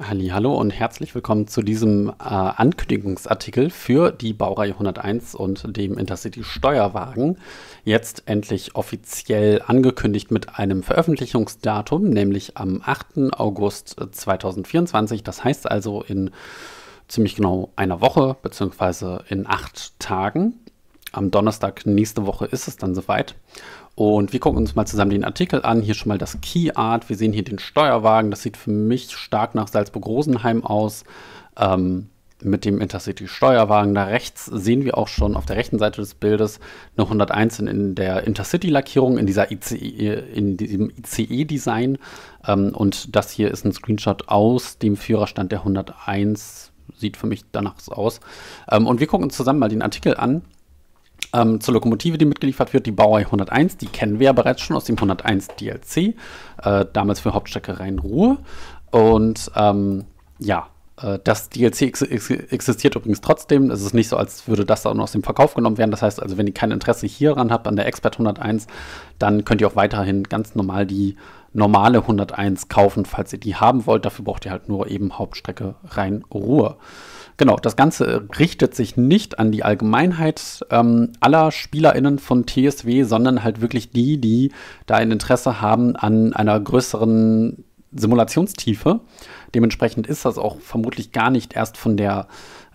Hallo und herzlich willkommen zu diesem äh, Ankündigungsartikel für die Baureihe 101 und dem Intercity Steuerwagen. Jetzt endlich offiziell angekündigt mit einem Veröffentlichungsdatum, nämlich am 8. August 2024. Das heißt also in ziemlich genau einer Woche bzw. in acht Tagen. Am Donnerstag nächste Woche ist es dann soweit. Und wir gucken uns mal zusammen den Artikel an. Hier schon mal das Key Art. Wir sehen hier den Steuerwagen. Das sieht für mich stark nach Salzburg-Rosenheim aus. Ähm, mit dem Intercity Steuerwagen. Da rechts sehen wir auch schon auf der rechten Seite des Bildes eine 101 in der Intercity-Lackierung, in, ICE, in diesem ICE-Design. Ähm, und das hier ist ein Screenshot aus dem Führerstand der 101. Sieht für mich danach aus. Ähm, und wir gucken uns zusammen mal den Artikel an. Ähm, zur Lokomotive, die mitgeliefert wird, die Baureihe 101, die kennen wir ja bereits schon aus dem 101 DLC, äh, damals für Hauptstrecke Rhein-Ruhr. Und ähm, ja, äh, das DLC ex existiert übrigens trotzdem. Es ist nicht so, als würde das dann aus dem Verkauf genommen werden. Das heißt also, wenn ihr kein Interesse hieran habt an der Expert 101, dann könnt ihr auch weiterhin ganz normal die normale 101 kaufen, falls ihr die haben wollt. Dafür braucht ihr halt nur eben Hauptstrecke Rhein-Ruhr. Genau, das Ganze richtet sich nicht an die Allgemeinheit ähm, aller SpielerInnen von TSW, sondern halt wirklich die, die da ein Interesse haben an einer größeren Simulationstiefe. Dementsprechend ist das auch vermutlich gar nicht erst von der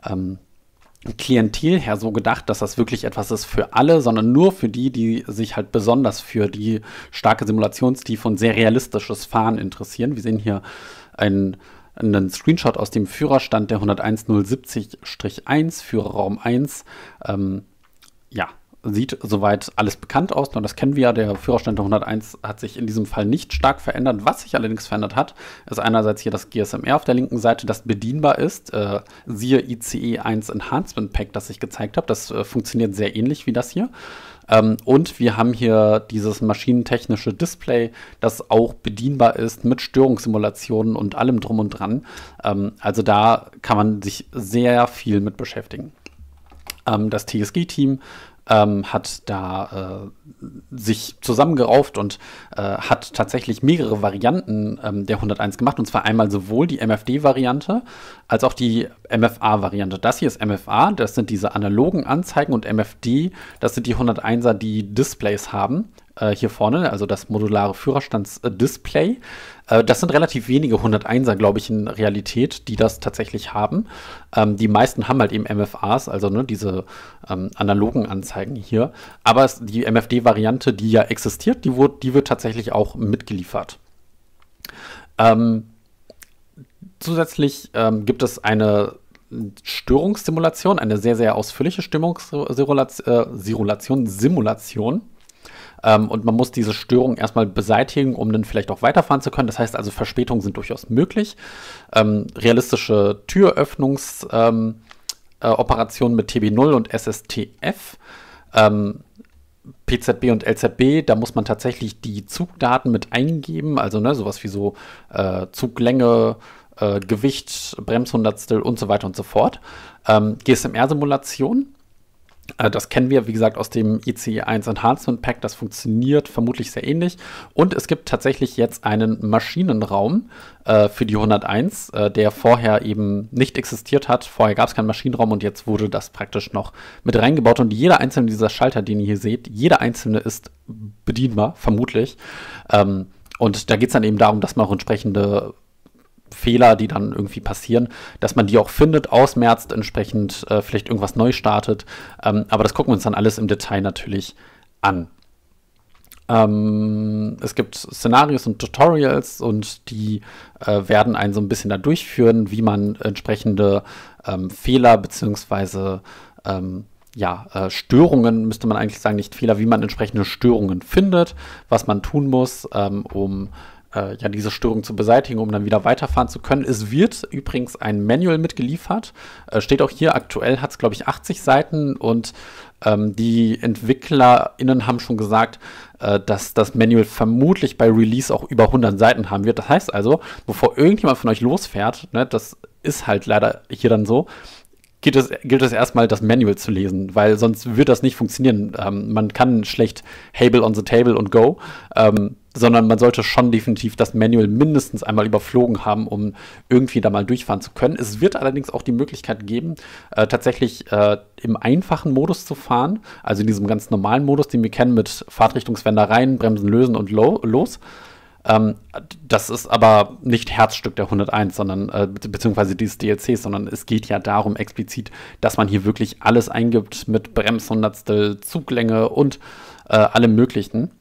ähm, Klientel her so gedacht, dass das wirklich etwas ist für alle, sondern nur für die, die sich halt besonders für die starke Simulationstiefe und sehr realistisches Fahren interessieren. Wir sehen hier ein einen Screenshot aus dem Führerstand der 101070-1, Führerraum 1. Ähm, ja, sieht soweit alles bekannt aus. Und das kennen wir ja. Der Führerstand der 101 hat sich in diesem Fall nicht stark verändert. Was sich allerdings verändert hat, ist einerseits hier das GSMR auf der linken Seite, das bedienbar ist. Äh, siehe ICE 1 Enhancement Pack, das ich gezeigt habe. Das äh, funktioniert sehr ähnlich wie das hier. Ähm, und wir haben hier dieses maschinentechnische Display, das auch bedienbar ist mit Störungssimulationen und allem drum und dran. Ähm, also da kann man sich sehr viel mit beschäftigen. Ähm, das TSG-Team ähm, hat da äh, sich zusammengerauft und äh, hat tatsächlich mehrere Varianten ähm, der 101 gemacht. Und zwar einmal sowohl die MFD-Variante als auch die MFA-Variante. Das hier ist MFA, das sind diese analogen Anzeigen und MFD, das sind die 101er, die Displays haben äh, hier vorne, also das modulare Führerstandsdisplay. Äh, das sind relativ wenige 101er, glaube ich, in Realität, die das tatsächlich haben. Ähm, die meisten haben halt eben MFAs, also ne, diese ähm, analogen Anzeigen hier. Aber es, die MFD-Variante, die ja existiert, die, wurde, die wird tatsächlich auch mitgeliefert. Ähm, zusätzlich ähm, gibt es eine Störungssimulation, eine sehr, sehr ausführliche Stimmungssimulation, äh, Simulation, ähm, und man muss diese Störung erstmal beseitigen, um dann vielleicht auch weiterfahren zu können. Das heißt also, Verspätungen sind durchaus möglich. Ähm, realistische Türöffnungsoperationen ähm, äh, mit TB0 und SSTF. Ähm, PZB und LZB, da muss man tatsächlich die Zugdaten mit eingeben, also ne, sowas wie so äh, Zuglänge, äh, Gewicht, Bremshundertstel und so weiter und so fort. Ähm, GSMR-Simulation äh, das kennen wir, wie gesagt, aus dem ICE-1 Enhancement Pack. Das funktioniert vermutlich sehr ähnlich. Und es gibt tatsächlich jetzt einen Maschinenraum äh, für die 101, äh, der vorher eben nicht existiert hat. Vorher gab es keinen Maschinenraum und jetzt wurde das praktisch noch mit reingebaut. Und jeder einzelne dieser Schalter, den ihr hier seht, jeder einzelne ist bedienbar, vermutlich. Ähm, und da geht es dann eben darum, dass man auch entsprechende Fehler, die dann irgendwie passieren, dass man die auch findet, ausmerzt, entsprechend äh, vielleicht irgendwas neu startet. Ähm, aber das gucken wir uns dann alles im Detail natürlich an. Ähm, es gibt Szenarios und Tutorials und die äh, werden einen so ein bisschen da durchführen, wie man entsprechende ähm, Fehler bzw. Ähm, ja, äh, Störungen, müsste man eigentlich sagen, nicht Fehler, wie man entsprechende Störungen findet, was man tun muss, ähm, um äh, ja, diese Störung zu beseitigen, um dann wieder weiterfahren zu können. Es wird übrigens ein Manual mitgeliefert. Äh, steht auch hier, aktuell hat es, glaube ich, 80 Seiten und ähm, die EntwicklerInnen haben schon gesagt, äh, dass das Manual vermutlich bei Release auch über 100 Seiten haben wird. Das heißt also, bevor irgendjemand von euch losfährt, ne, das ist halt leider hier dann so, gilt es, gilt es erstmal, das Manual zu lesen, weil sonst wird das nicht funktionieren. Ähm, man kann schlecht Hable on the Table und Go. Ähm, sondern man sollte schon definitiv das Manual mindestens einmal überflogen haben, um irgendwie da mal durchfahren zu können. Es wird allerdings auch die Möglichkeit geben, äh, tatsächlich äh, im einfachen Modus zu fahren, also in diesem ganz normalen Modus, den wir kennen mit Fahrtrichtungswender rein, Bremsen lösen und lo los. Ähm, das ist aber nicht Herzstück der 101, sondern äh, beziehungsweise dieses DLCs, sondern es geht ja darum explizit, dass man hier wirklich alles eingibt mit Bremshundertstel, Zuglänge und äh, allem möglichen.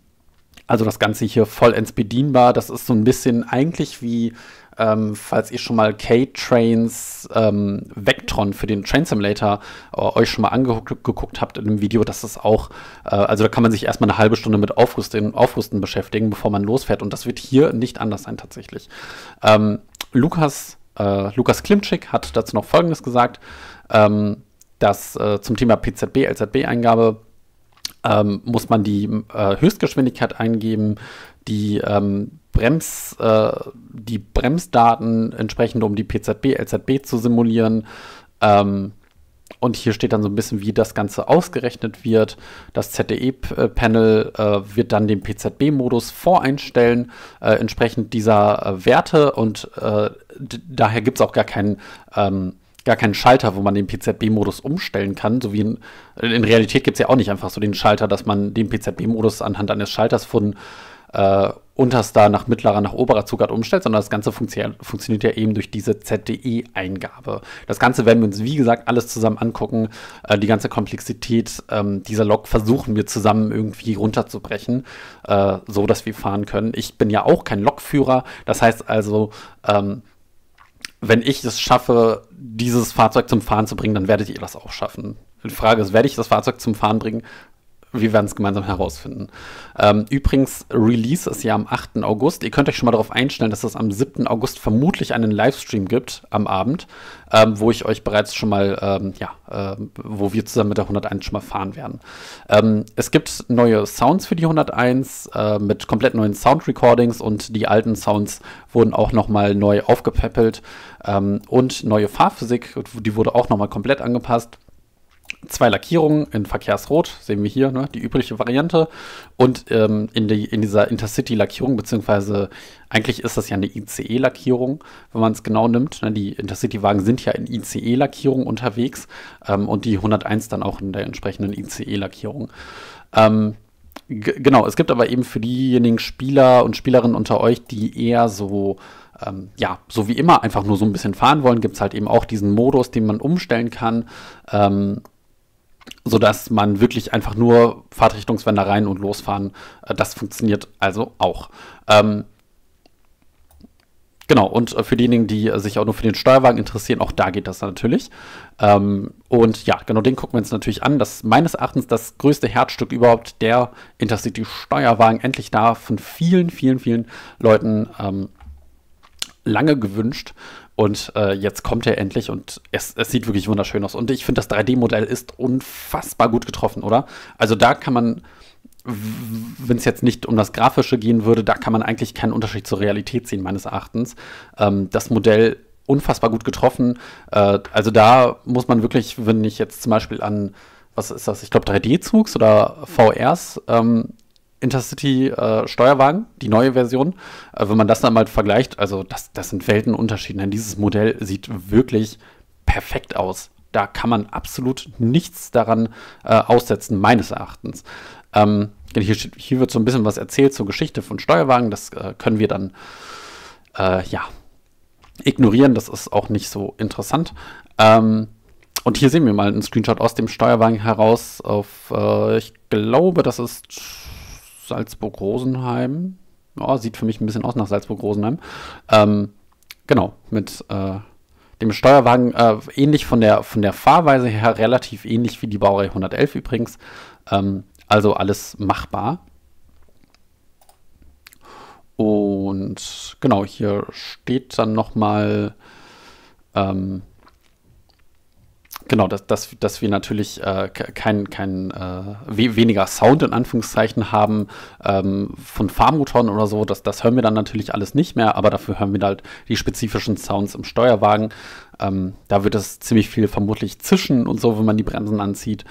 Also das Ganze hier vollends bedienbar. Das ist so ein bisschen eigentlich wie, ähm, falls ihr schon mal K-Trains ähm, Vectron für den Train Simulator äh, euch schon mal angeguckt habt in einem Video, das ist auch, äh, also da kann man sich erstmal eine halbe Stunde mit Aufrüsten, Aufrüsten beschäftigen, bevor man losfährt. Und das wird hier nicht anders sein tatsächlich. Ähm, Lukas, äh, Lukas Klimczyk hat dazu noch Folgendes gesagt, ähm, dass äh, zum Thema PZB, LZB-Eingabe ähm, muss man die äh, Höchstgeschwindigkeit eingeben, die ähm, Brems, äh, die Bremsdaten entsprechend, um die PZB, LZB zu simulieren. Ähm, und hier steht dann so ein bisschen, wie das Ganze ausgerechnet wird. Das ZDE-Panel äh, wird dann den PZB-Modus voreinstellen, äh, entsprechend dieser äh, Werte. Und äh, daher gibt es auch gar keinen ähm, gar keinen Schalter, wo man den PZB-Modus umstellen kann. So wie in, in Realität gibt es ja auch nicht einfach so den Schalter, dass man den PZB-Modus anhand eines Schalters von äh, unterster nach mittlerer nach oberer Zugart umstellt, sondern das Ganze funktio funktioniert ja eben durch diese ZDE-Eingabe. Das Ganze werden wir uns, wie gesagt, alles zusammen angucken. Äh, die ganze Komplexität ähm, dieser Lok versuchen wir zusammen irgendwie runterzubrechen, äh, so dass wir fahren können. Ich bin ja auch kein Lokführer, das heißt also, ähm, wenn ich es schaffe, dieses Fahrzeug zum Fahren zu bringen, dann werdet ihr das eh auch schaffen. Die Frage ist, werde ich das Fahrzeug zum Fahren bringen? wir werden es gemeinsam herausfinden. Ähm, übrigens, Release ist ja am 8. August. Ihr könnt euch schon mal darauf einstellen, dass es am 7. August vermutlich einen Livestream gibt am Abend, ähm, wo ich euch bereits schon mal, ähm, ja, äh, wo wir zusammen mit der 101 schon mal fahren werden. Ähm, es gibt neue Sounds für die 101 äh, mit komplett neuen Sound-Recordings und die alten Sounds wurden auch nochmal neu aufgepäppelt ähm, und neue Fahrphysik, die wurde auch nochmal komplett angepasst zwei Lackierungen in Verkehrsrot, sehen wir hier, ne, die übliche Variante. Und ähm, in, die, in, dieser Intercity-Lackierung, beziehungsweise eigentlich ist das ja eine ICE-Lackierung, wenn man es genau nimmt. Ne, die Intercity-Wagen sind ja in ICE-Lackierung unterwegs ähm, und die 101 dann auch in der entsprechenden ICE-Lackierung. Ähm, genau, es gibt aber eben für diejenigen Spieler und Spielerinnen unter euch, die eher so ähm, ja, so wie immer einfach nur so ein bisschen fahren wollen, gibt es halt eben auch diesen Modus, den man umstellen kann. Ähm, sodass man wirklich einfach nur Fahrtrichtungswender rein und losfahren, äh, das funktioniert also auch. Ähm, Genau, und äh, für diejenigen, die äh, sich auch nur für den Steuerwagen interessieren, auch da geht das natürlich. Ähm, und ja, genau den gucken wir uns natürlich an. Das ist meines Erachtens das größte Herzstück überhaupt, der Intercity Steuerwagen, endlich da von vielen, vielen, vielen Leuten ähm, lange gewünscht. Und äh, jetzt kommt er endlich und es, es, sieht wirklich wunderschön aus. Und ich finde, das 3D-Modell ist unfassbar gut getroffen, oder? Also da kann man, wenn es jetzt nicht um das Grafische gehen würde, da kann man eigentlich keinen Unterschied zur Realität sehen, meines Erachtens. Ähm, das Modell unfassbar gut getroffen. Äh, also da muss man wirklich, wenn ich jetzt zum Beispiel an was ist das? Ich glaube 3D-Zugs oder VRs ähm, Intercity äh, Steuerwagen, die neue Version. Äh, wenn man das dann mal vergleicht, also das, das sind Weltenunterschiede, denn ne? dieses Modell sieht wirklich perfekt aus. Da kann man absolut nichts daran äh, aussetzen, meines Erachtens. Ähm, genau, hier, hier, wird so ein bisschen was erzählt zur Geschichte von Steuerwagen. Das äh, können wir dann äh, ja ignorieren. Das ist auch nicht so interessant. Ähm, und hier sehen wir mal einen Screenshot aus dem Steuerwagen heraus auf, äh, ich glaube, das ist Salzburg-Rosenheim. Oh, sieht für mich ein bisschen aus nach Salzburg-Rosenheim. Ähm, genau, mit äh, dem Steuerwagen äh, ähnlich von der, von der Fahrweise her, relativ ähnlich wie die Baureihe 111 übrigens. Ähm, also alles machbar. Und genau, hier steht dann nochmal ähm, Genau, dass, dass, dass wir natürlich äh, kein, kein äh, we weniger Sound in Anführungszeichen haben ähm, von Fahrmotoren oder so, das, das hören wir dann natürlich alles nicht mehr, aber dafür hören wir halt die spezifischen Sounds im Steuerwagen. Ähm, da wird es ziemlich viel vermutlich zischen und so, wenn man die Bremsen anzieht.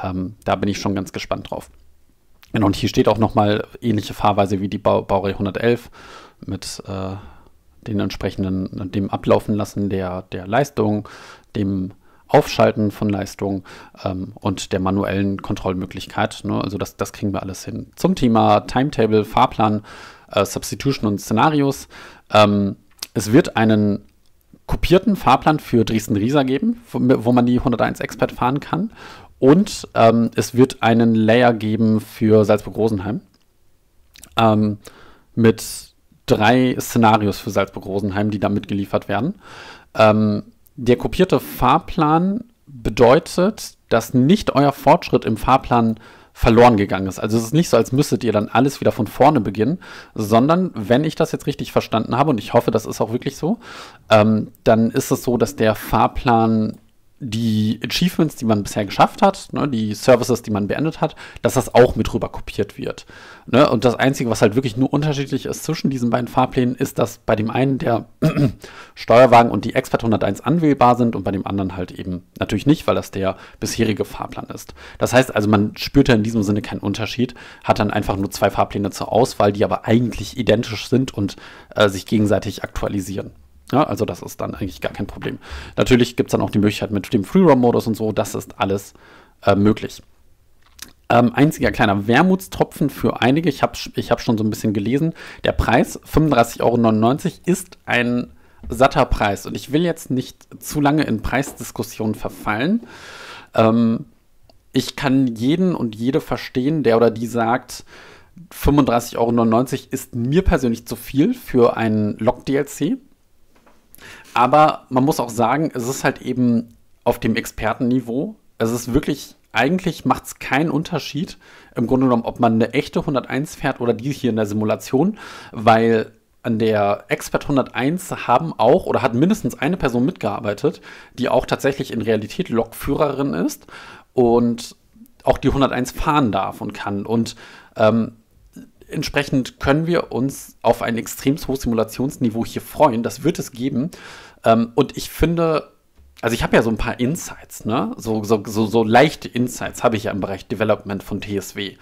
Ähm, da bin ich schon ganz gespannt drauf. Genau, und hier steht auch nochmal ähnliche Fahrweise wie die ba Baureihe 111 mit äh, den entsprechenden, dem Ablaufen lassen der, der Leistung, dem Aufschalten von Leistung ähm, und der manuellen Kontrollmöglichkeit. Ne? Also das, das kriegen wir alles hin. Zum Thema Timetable, Fahrplan, äh, Substitution und Szenarios. Ähm, es wird einen kopierten Fahrplan für Dresden-Riesa geben, wo, wo man die 101 Expert fahren kann. Und ähm, es wird einen Layer geben für Salzburg-Rosenheim ähm, mit drei Szenarios für Salzburg-Rosenheim, die da mitgeliefert werden. Ähm, der kopierte Fahrplan bedeutet, dass nicht euer Fortschritt im Fahrplan verloren gegangen ist. Also es ist nicht so, als müsstet ihr dann alles wieder von vorne beginnen, sondern wenn ich das jetzt richtig verstanden habe, und ich hoffe, das ist auch wirklich so, ähm, dann ist es so, dass der Fahrplan die Achievements, die man bisher geschafft hat, ne, die Services, die man beendet hat, dass das auch mit rüber kopiert wird. Ne? Und das Einzige, was halt wirklich nur unterschiedlich ist zwischen diesen beiden Fahrplänen, ist, dass bei dem einen der Steuerwagen und die Expert 101 anwählbar sind und bei dem anderen halt eben natürlich nicht, weil das der bisherige Fahrplan ist. Das heißt also, man spürt ja in diesem Sinne keinen Unterschied, hat dann einfach nur zwei Fahrpläne zur Auswahl, die aber eigentlich identisch sind und äh, sich gegenseitig aktualisieren. Ja, also das ist dann eigentlich gar kein Problem. Natürlich gibt es dann auch die Möglichkeit mit dem free modus und so, das ist alles äh, möglich. Ähm, einziger kleiner Wermutstropfen für einige, ich habe ich hab schon so ein bisschen gelesen, der Preis 35,99 Euro ist ein satter Preis und ich will jetzt nicht zu lange in Preisdiskussionen verfallen. Ähm, ich kann jeden und jede verstehen, der oder die sagt, 35,99 Euro ist mir persönlich zu viel für einen Log-DLC. Aber man muss auch sagen, es ist halt eben auf dem Expertenniveau. Es ist wirklich, eigentlich macht es keinen Unterschied, im Grunde genommen, ob man eine echte 101 fährt oder die hier in der Simulation, weil an der Expert 101 haben auch oder hat mindestens eine Person mitgearbeitet, die auch tatsächlich in Realität Lokführerin ist und auch die 101 fahren darf und kann. Und ähm, entsprechend können wir uns auf ein extrem hohes Simulationsniveau hier freuen. Das wird es geben. Ähm, und ich finde, also ich habe ja so ein paar Insights, ne? So, so, so, so leichte Insights habe ich ja im Bereich Development von TSW.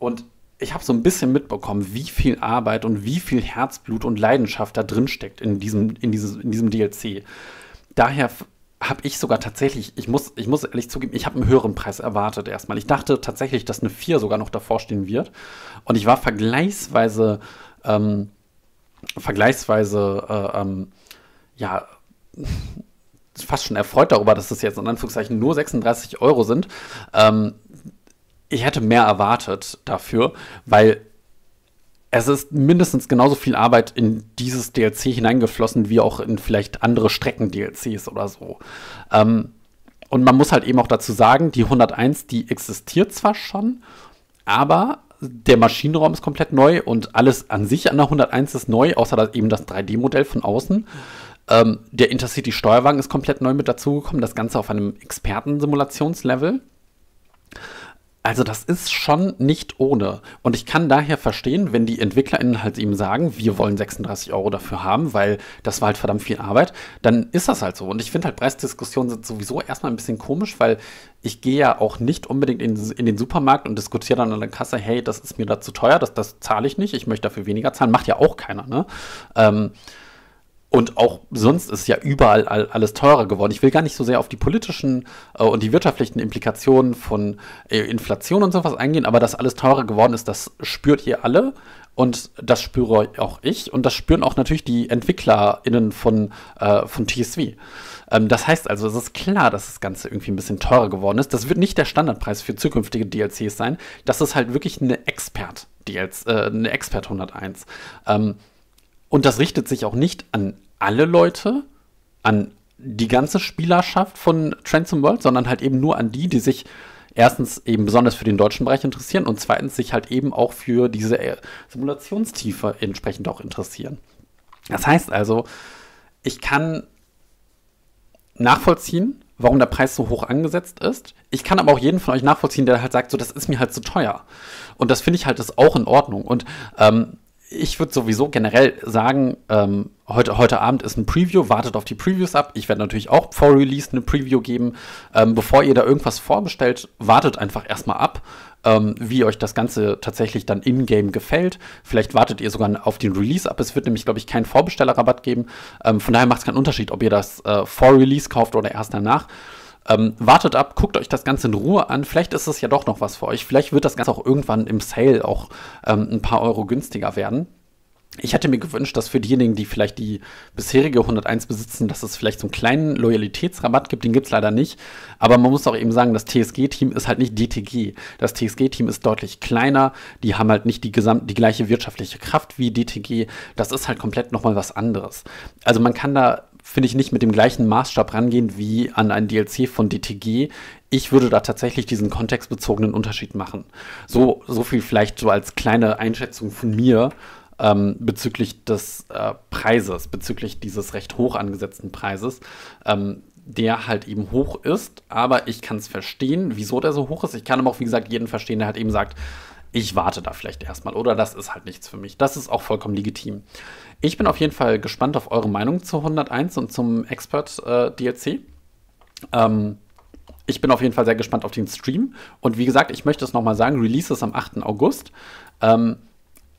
Und ich habe so ein bisschen mitbekommen, wie viel Arbeit und wie viel Herzblut und Leidenschaft da drin steckt in diesem, in dieses, in diesem DLC. Daher habe ich sogar tatsächlich, ich muss, ich muss ehrlich zugeben, ich habe einen höheren Preis erwartet erstmal. Ich dachte tatsächlich, dass eine 4 sogar noch davor stehen wird. Und ich war vergleichsweise, ähm, vergleichsweise, äh, ähm, ja, fast schon erfreut darüber, dass das jetzt in Anführungszeichen nur 36 Euro sind. Ähm, ich hätte mehr erwartet dafür, weil es ist mindestens genauso viel Arbeit in dieses DLC hineingeflossen, wie auch in vielleicht andere Strecken-DLCs oder so. Ähm, und man muss halt eben auch dazu sagen, die 101, die existiert zwar schon, aber der Maschinenraum ist komplett neu und alles an sich an der 101 ist neu, außer eben das 3D-Modell von außen. Ähm, der Intercity Steuerwagen ist komplett neu mit dazugekommen, das Ganze auf einem Experten-Simulationslevel. Also das ist schon nicht ohne. Und ich kann daher verstehen, wenn die EntwicklerInnen halt eben sagen, wir wollen 36 Euro dafür haben, weil das war halt verdammt viel Arbeit, dann ist das halt so. Und ich finde halt Preisdiskussionen sind sowieso erstmal ein bisschen komisch, weil ich gehe ja auch nicht unbedingt in, in den Supermarkt und diskutiere dann an der Kasse, hey, das ist mir da zu teuer, das, das zahle ich nicht, ich möchte dafür weniger zahlen. Macht ja auch keiner, ne? Ähm, und auch sonst ist ja überall alles teurer geworden. Ich will gar nicht so sehr auf die politischen äh, und die wirtschaftlichen Implikationen von äh, Inflation und sowas eingehen, aber dass alles teurer geworden ist, das spürt ihr alle. Und das spüre auch ich. Und das spüren auch natürlich die EntwicklerInnen von, äh, von TSV. Ähm, das heißt also, es ist klar, dass das Ganze irgendwie ein bisschen teurer geworden ist. Das wird nicht der Standardpreis für zukünftige DLCs sein. Das ist halt wirklich eine Expert-DLC, äh, eine Expert 101. Ähm, und das richtet sich auch nicht an alle Leute, an die ganze Spielerschaft von Transom World, sondern halt eben nur an die, die sich erstens eben besonders für den deutschen Bereich interessieren und zweitens sich halt eben auch für diese äh, Simulationstiefe entsprechend auch interessieren. Das heißt also, ich kann nachvollziehen, warum der Preis so hoch angesetzt ist. Ich kann aber auch jeden von euch nachvollziehen, der halt sagt, so, das ist mir halt zu teuer. Und das finde ich halt ist auch in Ordnung. Und ähm, ich würde sowieso generell sagen, ähm, heute, heute Abend ist ein Preview, wartet auf die Previews ab. Ich werde natürlich auch vor Release eine Preview geben. Ähm, bevor ihr da irgendwas vorbestellt, wartet einfach erstmal ab, ähm, wie euch das Ganze tatsächlich dann in-game gefällt. Vielleicht wartet ihr sogar auf den Release ab. Es wird nämlich, glaube ich, keinen Vorbestellerrabatt geben. Ähm, von daher macht es keinen Unterschied, ob ihr das äh, vor Release kauft oder erst danach. Ähm, wartet ab, guckt euch das Ganze in Ruhe an. Vielleicht ist es ja doch noch was für euch. Vielleicht wird das Ganze auch irgendwann im Sale auch ähm, ein paar Euro günstiger werden. Ich hätte mir gewünscht, dass für diejenigen, die vielleicht die bisherige 101 besitzen, dass es vielleicht so einen kleinen Loyalitätsrabatt gibt. Den gibt es leider nicht. Aber man muss auch eben sagen, das TSG-Team ist halt nicht DTG. Das TSG-Team ist deutlich kleiner. Die haben halt nicht die, gesamt, die gleiche wirtschaftliche Kraft wie DTG. Das ist halt komplett nochmal was anderes. Also man kann da finde ich, nicht mit dem gleichen Maßstab rangehen wie an ein DLC von DTG. Ich würde da tatsächlich diesen kontextbezogenen Unterschied machen. So, so viel vielleicht so als kleine Einschätzung von mir ähm, bezüglich des äh, Preises, bezüglich dieses recht hoch angesetzten Preises. Ähm, der halt eben hoch ist, aber ich kann es verstehen, wieso der so hoch ist. Ich kann aber auch, wie gesagt, jeden verstehen, der halt eben sagt, ich warte da vielleicht erstmal oder das ist halt nichts für mich. Das ist auch vollkommen legitim. Ich bin auf jeden Fall gespannt auf eure Meinung zu 101 und zum Expert äh, DLC. Ähm, ich bin auf jeden Fall sehr gespannt auf den Stream. Und wie gesagt, ich möchte es nochmal sagen, Release ist am 8. August. Ähm,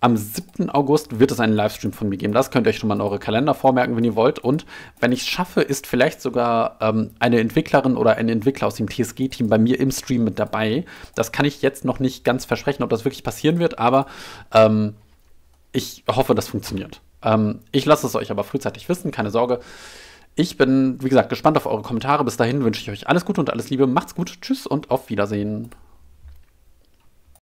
am 7. August wird es einen Livestream von mir geben. Das könnt ihr euch schon mal in eure Kalender vormerken, wenn ihr wollt. Und wenn ich es schaffe, ist vielleicht sogar ähm, eine Entwicklerin oder ein Entwickler aus dem TSG-Team bei mir im Stream mit dabei. Das kann ich jetzt noch nicht ganz versprechen, ob das wirklich passieren wird, aber ähm, ich hoffe, das funktioniert. Ähm, ich lasse es euch aber frühzeitig wissen, keine Sorge. Ich bin, wie gesagt, gespannt auf eure Kommentare. Bis dahin wünsche ich euch alles Gute und alles Liebe. Macht's gut. Tschüss und auf Wiedersehen.